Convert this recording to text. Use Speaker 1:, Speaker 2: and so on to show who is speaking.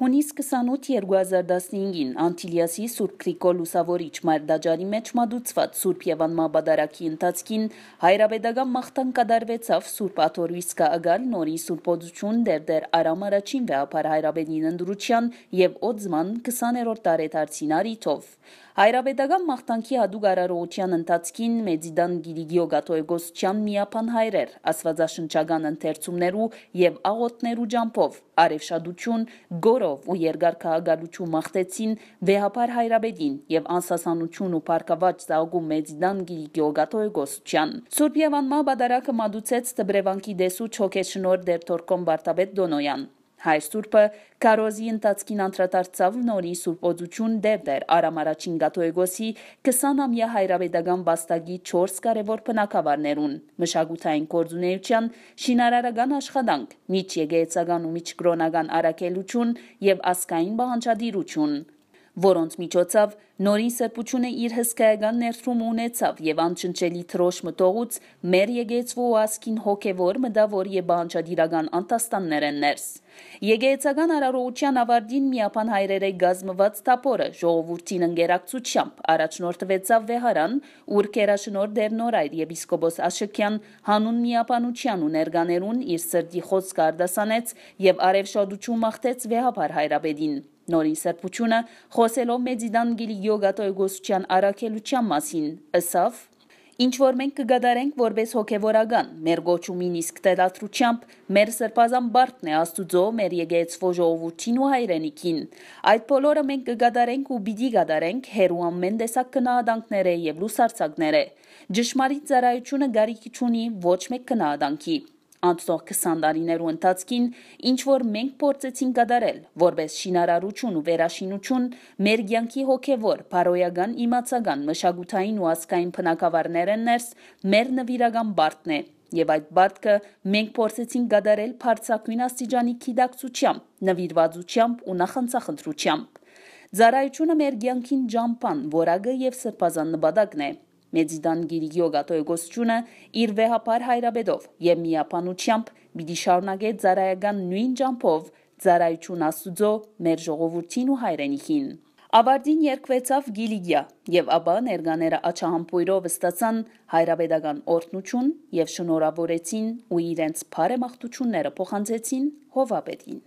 Speaker 1: Հունիս 28-2015-ին Անտիլիասի Սուրբ Գրիգոր Լուսավորիչ Մայրդաջարի մեջ մատուցված Սուրբ Եվան Մաբադարակի ընթացքին հայրապետական մաղթան կատարվեցավ Սուրբ Աթորույս Կաագալ նորի Սուրբոծություն դերդեր Արամ առաջին վեապար հայրապետին ընդրության եւ օծման 20-րդ տարեդարձին արիթով։ Հայրապետական մաղթանքի հադուկ արարողության ընթացքին Մեծիդան Գիրիգիո Գաթոյգոսյան միապան հայրեր, ասվածաշնչական ընթերցումներու եւ աղոթներու ջամփով արևշադություն, գորով ու երկար քաղաքալություն մաղթեցին վեհապար հայրապետին եւ անսասանություն ու պարկավաճ զարգու Մեծիդան Գիրիգիո Գաթոյգոսյան։ Սուրբ Եվան մա բադարակը մատուցեց Տբրևանքի դեսու Չոքեշնոր դերթորկոմ Վարդապետ Դոնոյան։ Հայր Սուրբը Կարոզի ընտածքին անդրադարձավ նորի սուրբոծություն դեպդեր Արամ առաջին Գաթոեգոսի 20-ամյա հայրավեդական բաստագի 4 կարևոր բնակավարներուն՝ մշակութային կորձունեության, շինարարական աշխատանք, միջ եգեյցական ու միջ կրոնական արակելություն եւ ասկային բանջադիրություն որոնց միջոցով նորին սրբությունը իր հսկայական ներդրումը ունեցավ եւ անչնչելի թրոշ մտողուց մեր եկեցվու ասկին հոգեվոր մտավոր եւ բանջադիրական անտաստաններ են ներս։ Եկեցական արարողության ավարտին միապան հայրերը գազմված տապորը ժողովրդին ընկերակցությամբ առաջնորդվեցավ Վեհարան, ուր կերաշնոր դերնորայր եպիսկոպոս Աշկյան հանուն միապանության ու ներգաներուն իր սրդի խոսք արդասանեց եւ արևշադություն մաղթեց Վեհապար հայրաբեդին։ Նորի սրբությունը խոսելով Մեծիդանգելի յոգա տոյգոսության առաքելության մասին, ըսավ Ինչ որ մենք կգադարենք որպես հոգևորական, մեր գոչումին իսկ տելատրությամբ, մեր սրբազան բարդն է Աստուծո, մեր եկեղեցվո ժողովրդին ու հայրենիքին։ Այդ բոլորը մենք կգադարենք ու պիտի գադարենք հերու ամեն տեսակ կնահատանքները եւ լուսարձակները։ Ճշմարիտ ծառայությունը գարիքի չունի ոչ մեկ կնահատանքի։ Անցնող 20 տարիներու ընթացքին ինչ որ մենք փորձեցինք գդարել, որպես շինարարություն ու վերաշինություն, մեր ցանկի հոգևոր, բարոյական, իմացական, մշակութային ու ազգային փնակավարներ են ներս, մեր նվիրական բարդն է Եվ այդ բարդքը մենք փորձեցինք գդարել բարձակույն աստիճանի քիդակցությամբ, նվիրվածությամբ ու նախանցախնդրությամբ։ Ձարայությունը մեր ցանկին ճամփան, որակը եւ սրբազան նպատակն է։ Մեծիդանգիր Յոգա Տոյոգոսյանը իր վեհապար հայրաբեդով եւ միապանությամբ պիտի շարունակե ծարայական նույն ճամփով ծարայություն Աստուծո մեր ժողովրդին ու հայրենիքին։ Ավարդին երկվեցավ Գիլիգիա եւ ապա ներգաները աչահամբույրով ստացան հայրաբեդական օրտնություն եւ շնորհավորեցին ու իրենց բարեմաղթությունները փոխանցեցին Հովաբեդին։